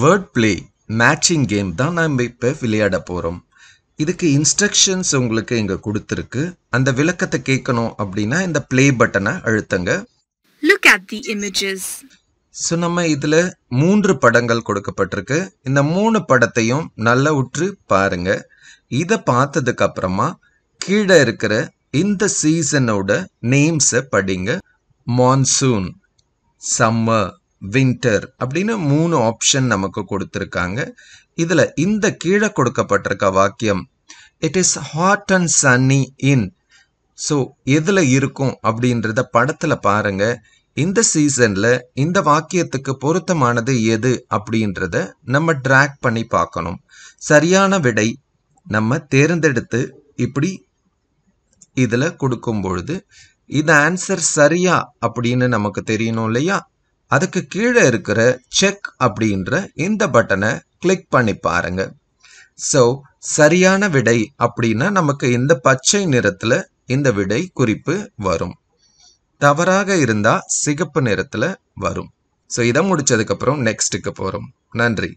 word play matching game தான் நம்ம இப்போ விளையாட போகிறோம் இதுக்கு இன்ஸ்ட்ரக்ஷன்ஸ் உங்களுக்கு இங்கே கொடுத்துருக்கு அந்த விளக்கத்தை கேட்கணும் அப்படின்னா இந்த பிளே பட்டனை அழுத்துங்க look at the images so நம்ம இதில் மூன்று படங்கள் கொடுக்கப்பட்டிருக்கு இந்த மூணு படத்தையும் நல்லா உற்று பாருங்க இதை பார்த்ததுக்கு அப்புறமா கீழே இருக்கிற இந்த சீசனோட நேம்ஸை படிங்க மான்சூன் சம்மர் வின்டர் அப்படின்னு மூணு ஆப்ஷன் நமக்கு கொடுத்துருக்காங்க இதில் இந்த கீழே கொடுக்கப்பட்டிருக்க வாக்கியம் it is hot and sunny in so எதில் இருக்கும் அப்படின்றத படத்தில் பாருங்க இந்த சீசனில் இந்த வாக்கியத்துக்கு பொருத்தமானது எது அப்படின்றத நம்ம ட்ராக் பண்ணி பார்க்கணும் சரியான விடை நம்ம தேர்ந்தெடுத்து இப்படி இதில் கொடுக்கும் பொழுது இது ஆன்சர் சரியா அப்படின்னு நமக்கு தெரியணும் இல்லையா அதுக்கு கீழே இருக்கிற செக் அப்படின்ற இந்த பட்டனை கிளிக் பண்ணி பாருங்க ஸோ சரியான விடை அப்படின்னா நமக்கு இந்த பச்சை நிறத்தில் இந்த விடை குறிப்பு வரும் தவறாக இருந்தால் சிகப்பு நிறத்தில் வரும் ஸோ இதை முடித்ததுக்கப்புறம் நெக்ஸ்ட்டுக்கு போகிறோம் நன்றி